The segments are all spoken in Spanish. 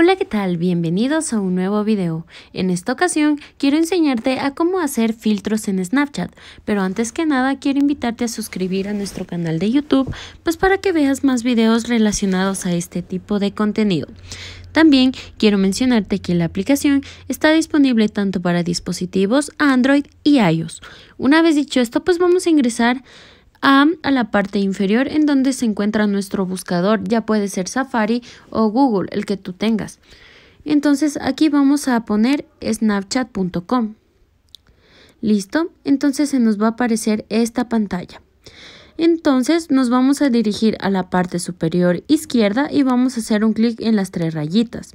Hola, ¿qué tal? Bienvenidos a un nuevo video. En esta ocasión quiero enseñarte a cómo hacer filtros en Snapchat, pero antes que nada quiero invitarte a suscribir a nuestro canal de YouTube, pues para que veas más videos relacionados a este tipo de contenido. También quiero mencionarte que la aplicación está disponible tanto para dispositivos Android y iOS. Una vez dicho esto, pues vamos a ingresar a, a la parte inferior en donde se encuentra nuestro buscador. Ya puede ser Safari o Google, el que tú tengas. Entonces aquí vamos a poner snapchat.com. Listo, entonces se nos va a aparecer esta pantalla. Entonces nos vamos a dirigir a la parte superior izquierda y vamos a hacer un clic en las tres rayitas.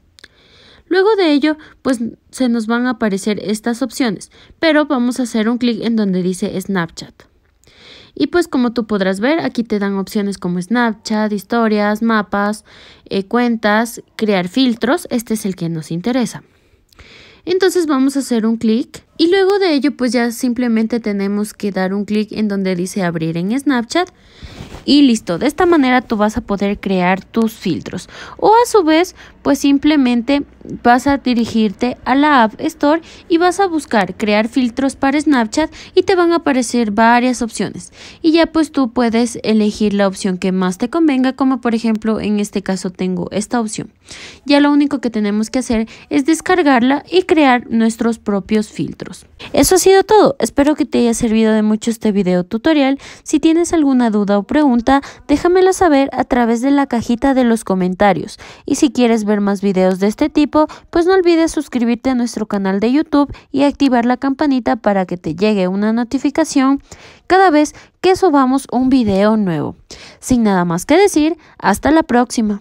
Luego de ello, pues se nos van a aparecer estas opciones, pero vamos a hacer un clic en donde dice Snapchat. Y pues como tú podrás ver, aquí te dan opciones como Snapchat, historias, mapas, eh, cuentas, crear filtros. Este es el que nos interesa. Entonces vamos a hacer un clic y luego de ello pues ya simplemente tenemos que dar un clic en donde dice abrir en Snapchat y listo. De esta manera tú vas a poder crear tus filtros o a su vez pues simplemente vas a dirigirte a la App Store y vas a buscar crear filtros para Snapchat y te van a aparecer varias opciones y ya pues tú puedes elegir la opción que más te convenga como por ejemplo en este caso tengo esta opción. Ya lo único que tenemos que hacer es descargarla y crear nuestros propios filtros. Eso ha sido todo, espero que te haya servido de mucho este video tutorial. Si tienes alguna duda o pregunta déjamela saber a través de la cajita de los comentarios. Y si quieres ver más videos de este tipo, pues no olvides suscribirte a nuestro canal de YouTube y activar la campanita para que te llegue una notificación cada vez que subamos un video nuevo. Sin nada más que decir, hasta la próxima.